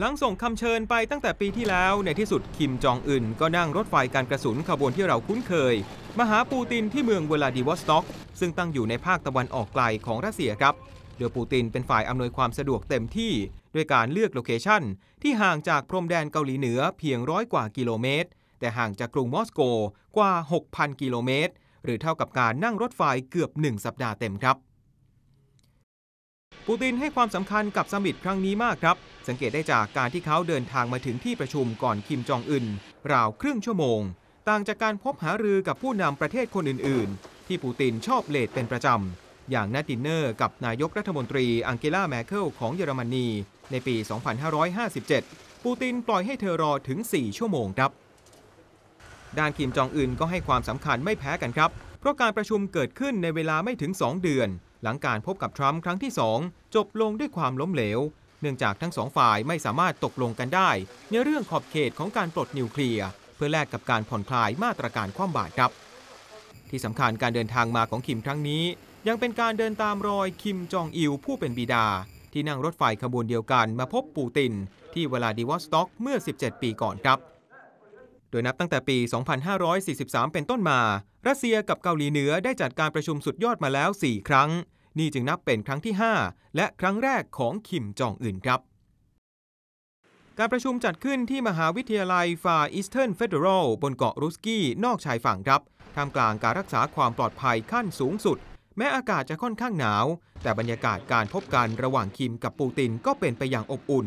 หลังส่งคำเชิญไปตั้งแต่ปีที่แล้วในที่สุดคิมจองอึนก็นั่งรถไฟการกระสุนขบวนที่เราคุ้นเคยมาหาปูตินที่เมืองเวลาดิวอสต็อก ซึ่งตั้งอยู่ในภาคตะวันออกไกลของรัสเซียครับโดยปูตินเป็นฝ่ายอำนวยความสะดวกเต็มที่ด้วยการเลือกโลเคชั่น ที่ห่างจากพรมแดนเกาหลีเหนือเพียงร้อยกว่ากิโลเมตรแต่ห่างจากกรุงมอสโกกว่า 6,000 กิโลเมตร หรือเท่ากับการนั่งรถไฟเกือบ 1 สัปดาห์เต็มครับปูตินให้ความสำคัญกับซัมมิตครั้งนี้มากครับ สังเกตได้จากการที่เขาเดินทางมาถึงที่ประชุมก่อนคิมจองอึนราวครึ่งชั่วโมง ต่างจากการพบหารือกับผู้นำประเทศคนอื่น ๆ ที่ปูตินชอบเลดเป็นประจำ อย่างนาดินเนอร์กับนายกรัฐมนตรีอังเกลาแมเคิลของเยอรมนี ในปี 2557 ปูตินปล่อยให้เธอรอถึง 4 ชั่วโมงครับ ด้านคิมจองอึนก็ให้ความสำคัญไม่แพ้กันครับ เพราะการประชุมเกิดขึ้นในเวลาไม่ถึง 2 เดือนหลังการพบกับทรัมป์ครั้งที่ 2 จบลงด้วยความล้มเหลวเนื่องจากทั้งสองฝ่ายไม่สามารถตกลงกันได้ในเรื่องขอบเขตของการปลดนิวเคลียร์เพื่อแลกกับการผ่อนคลายมาตรการคว่ำบาตรครับ ที่สำคัญการเดินทางมาของคิมครั้งนี้ ยังเป็นการเดินตามรอยคิมจองอิลผู้เป็นบิดา ที่นั่งรถไฟขบวนเดียวกันมาพบปูตินที่เวลาดิวอสต็อกเมื่อ 17 ปีก่อนครับโดยนับตั้งแต่ปี 2543 เป็นต้นมา รัสเซียกับเกาหลีเหนือได้จัดการประชุมสุดยอดมาแล้ว 4 ครั้ง นี่จึงนับเป็นครั้งที่ 5 และครั้งแรกของคิมจองอึนครับ การประชุมจัดขึ้นที่มหาวิทยาลัยฟาอีสเทิร์นเฟเดอรัลบนเกาะรุสกี้นอกชายฝั่งครับท่ามกลางการรักษาความปลอดภัยขั้นสูงสุด แม้อากาศจะค่อนข้างหนาว แต่บรรยากาศการพบกันระหว่างคิมกับปูตินก็เป็นไปอย่างอบอุ่น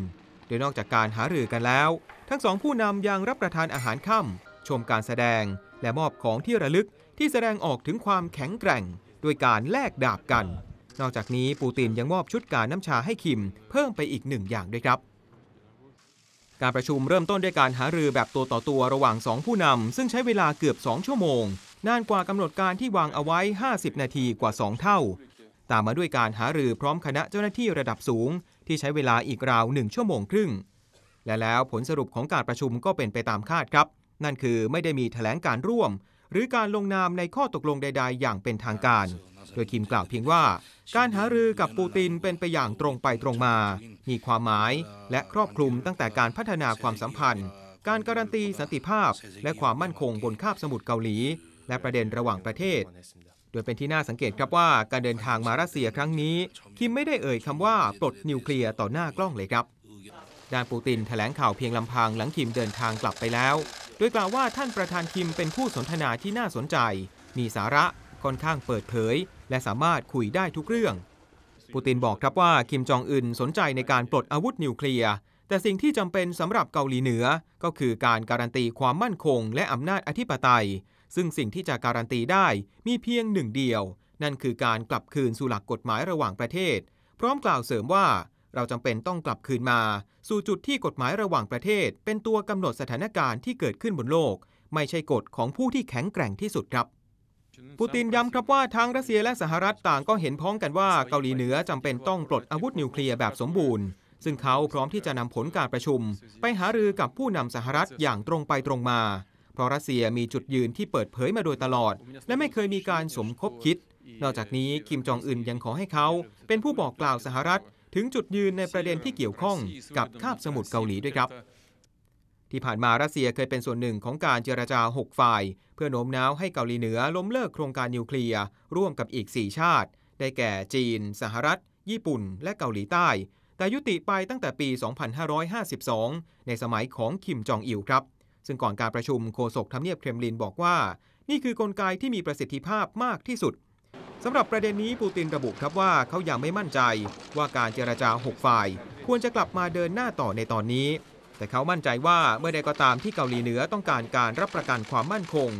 ดยนอกจากการหารือกันแล้ว ทั้งสองผู้นำยังรับประทานอาหารค่ำชมการแสดง และมอบของที่ระลึกที่แสดงออกถึงความแข็งแกร่ง ด้วยการแลกดาบกัน นอกจากนี้ปูตินยังมอบชุดการน้ำชาให้คิม เพิ่มไปอีกหนึ่งอย่างด้วยครับ การประชุมเริ่มต้นด้วยการหารือแบบตัวต่อตัวระหว่าง 2 ผู้นำซึ่งใช้เวลาเกือบ 2 ชั่วโมง นานกว่ากำหนดการที่วางเอาไว้ 50 นาทีกว่า 2 เท่า ตามมาด้วยการหารือพร้อมคณะเจ้าหน้าที่ระดับสูงที่ใช้เวลาอีกราวหนึ่งชั่วโมงครึ่ง และแล้วผลสรุปของการประชุมก็เป็นไปตามคาดครับ นั่นคือไม่ได้มีแถลงการร่วม หรือการลงนามในข้อตกลงใด ๆ อย่างเป็นทางการ โดยคิมกล่าวเพียงว่า การหารือกับปูตินเป็นไปอย่างตรงไปตรงมา มีความหมายและครอบคลุมตั้งแต่การพัฒนาความสัมพันธ์ การการันตีสันติภาพ และความมั่นคงบนคาบสมุทรเกาหลี และประเด็นระหว่างประเทศโดยเป็นที่น่าสังเกตครับว่าการเดินทางมารัสเซียครั้งนี้ คิมไม่ได้เอ่ยคำว่าปลดนิวเคลียร์ต่อหน้ากล้องเลยครับด้านปูตินแถลงข่าวเพียงลำพังหลังคิมเดินทางกลับไปแล้ว โดยกล่าวว่าท่านประธานคิมเป็นผู้สนทนาที่น่าสนใจ มีสาระ ค่อนข้างเปิดเผย และสามารถคุยได้ทุกเรื่อง ปูตินบอกครับว่าคิมจองอึนสนใจในการปลดอาวุธนิวเคลียร์แต่สิ่งที่จำเป็นสำหรับเกาหลีเหนือ ก็คือการการันตีความมั่นคง และอำนาจอธิปไตยซึ่งสิ่งที่จะการันตีได้มีเพียงหนึ่งเดียวนั่นคือการกลับคืนสู่หลักกฎหมายระหว่างประเทศ พร้อมกล่าวเสริมว่าเราจำเป็นต้องกลับคืนมา สู่จุดที่กฎหมายระหว่างประเทศ เป็นตัวกำหนดสถานการณ์ที่เกิดขึ้นบนโลก ไม่ใช่กฎของผู้ที่แข็งแกร่งที่สุดครับปูตินย้ำครับว่าทั้งรัสเซียและสหรัฐต่างก็เห็นพ้องกันว่าเกาหลีเหนือจำเป็นต้องปลดอาวุธนิวเคลียร์แบบสมบูรณ์ ซึ่งเขาพร้อมที่จะนำผลการประชุม ไปหารือกับผู้นำสหรัฐอย่างตรงไปตรงมาเพราะรัสเซียมีจุดยืนที่เปิดเผยมาโดยตลอด และไม่เคยมีการสมคบคิด นอกจากนี้คิมจองอึนยังขอให้เขา เป็นผู้บอกกล่าวสหรัฐถึงจุดยืนในประเด็นที่เกี่ยวข้องกับคาบสมุทรเกาหลีด้วยครับ ที่ผ่านมารัสเซียเคยเป็นส่วนหนึ่งของการเจรจา6ฝ่าย เพื่อโน้มน้าวให้เกาหลีเหนือล้มเลิกโครงการนิวเคลียร์ร่วมกับอีก 4 ชาติ ได้แก่จีน สหรัฐญี่ปุ่นและเกาหลีใต้ แต่ยุติไปตั้งแต่ปี 2552 ในสมัยของคิมจองอิลครับซึ่งก่อนการประชุมโฆษกทำเนียบเครมลินบอกว่า นี่คือกลไกที่มีประสิทธิภาพมากที่สุดสำหรับประเด็นนี้ปูติน ระบุครับว่าเขายังไม่มั่นใจ ว่าการเจรจา6ฝ่าย ควรจะกลับมาเดินหน้าต่อในตอนนี้ แต่เขามั่นใจว่าเมื่อใดก็ตามที่เกาหลีเหนือ ต้องการการรับประกันความมั่นคง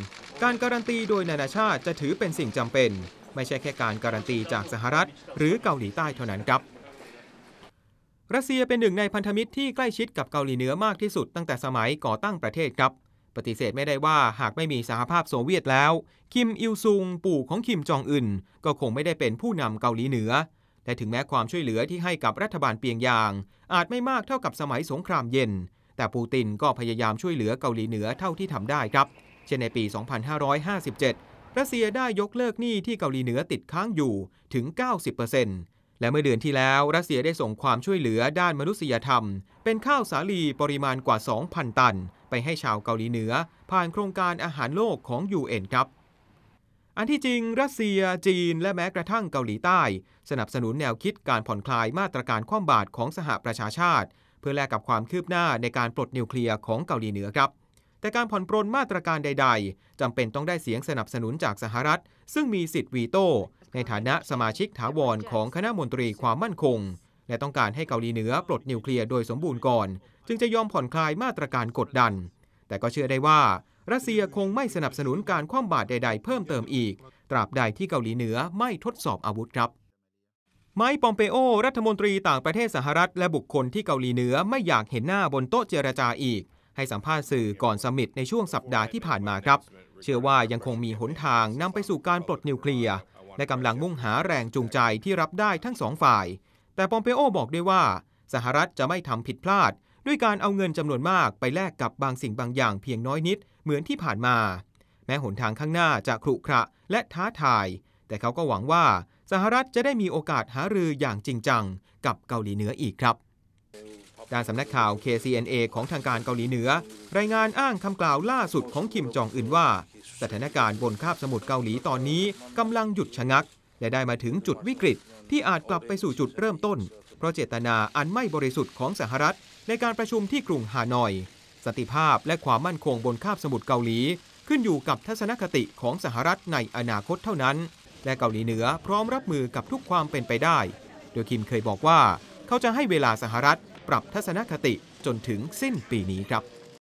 การการันตีโดยนานาชาติจะถือเป็นสิ่งจำเป็น ไม่ใช่แค่การการันตีจากสหรัฐ หรือเกาหลีใต้เท่านั้นครับรัสเซียเป็นหนึ่งในพันธมิตรที่ใกล้ชิดกับเกาหลีเหนือมากที่สุดตั้งแต่สมัยก่อตั้งประเทศครับ ปฏิเสธไม่ได้ว่าหากไม่มีสหภาพโซเวียตแล้ว คิมอิลซุง ปู่ของคิมจองอึนก็คงไม่ได้เป็นผู้นำเกาหลีเหนือและถึงแม้ความช่วยเหลือที่ให้กับรัฐบาลเปียงยาง อาจไม่มากเท่ากับสมัยสงครามเย็น แต่ปูตินก็พยายามช่วยเหลือเกาหลีเหนือเท่าที่ทำได้ครับ เช่นในปี 2557 รัสเซียได้ยกเลิกหนี้ที่เกาหลีเหนือติดค้างอยู่ถึง 90%เและเมื่อเดือนที่แล้วรัสเซียได้ส่งความช่วยเหลือด้านมนุษยธรรม เป็นข้าวสาลีปริมาณกว่า 2,000 ตัน ไปให้ชาวเกาหลีเหนือ ผ่านโครงการอาหารโลกของ UN ครับ อันที่จริง รัสเซียจีนและแม้กระทั่งเกาหลีใต้ สนับสนุนแนวคิดการผ่อนคลายมาตรการคว่ำบาตรของสหประชาชาติ เพื่อแลกกับความคืบหน้าในการปลดนิวเคลียร์ของเกาหลีเหนือครับแต่การผ่อนปรนมาตรการใด ๆ จำเป็นต้องได้เสียงสนับสนุนจากสหรัฐ ซึ่งมีสิทธิ์วีโต้ ในฐานะสมาชิกถาวรของคณะมนตรีความมั่นคง และต้องการให้เกาหลีเหนือปลดนิวเคลียร์โดยสมบูรณ์ก่อน จึงจะยอมผ่อนคลายมาตรการกดดัน แต่ก็เชื่อได้ว่า รัสเซียคงไม่สนับสนุนการคว่ำบาตรใดๆเพิ่มเติมอีก ตราบใดที่เกาหลีเหนือไม่ทดสอบอาวุธครับ ไมค์ปอมเปโอรัฐมนตรีต่างประเทศสหรัฐและบุคคลที่เกาหลีเหนือไม่อยากเห็นหน้าบนโต๊ะเจรจาอีกให้สัมภาษณ์สื่อก่อนสมิตในช่วงสัปดาห์ที่ผ่านมาครับ เชื่อว่ายังคงมีหนทางนำไปสู่การปลดนิวเคลียร์ และกำลังมุ่งหาแรงจูงใจที่รับได้ทั้งสองฝ่าย แต่ปอมเปโอบอกด้วยว่า สหรัฐจะไม่ทำผิดพลาดด้วยการเอาเงินจำนวนมากไปแลกกับบางสิ่งบางอย่างเพียงน้อยนิดเหมือนที่ผ่านมา แม้หนทางข้างหน้าจะขรุขระและท้าทาย แต่เขาก็หวังว่าสหรัฐจะได้มีโอกาสหารืออย่างจริงจังกับเกาหลีเหนืออีกครับด้านสำนักข่าว KCNA ของทางการเกาหลีเหนือ รายงานอ้างคำกล่าวล่าสุดของคิมจองอึนว่า สถานการณ์บนคาบสมุทรเกาหลีตอนนี้กำลังหยุดชะงัก และได้มาถึงจุดวิกฤต ที่อาจกลับไปสู่จุดเริ่มต้น เพราะเจตนาอันไม่บริสุทธิ์ของสหรัฐในการประชุมที่กรุงฮานอยสันติภาพและความมั่นคงบนคาบสมุทรเกาหลี ขึ้นอยู่กับทัศนคติของสหรัฐในอนาคตเท่านั้น และเกาหลีเหนือพร้อมรับมือกับทุกความเป็นไปได้ โดยคิมเคยบอกว่าเขาจะให้เวลาสหรัฐปรับทัศนคติจนถึงสิ้นปีนี้ครับ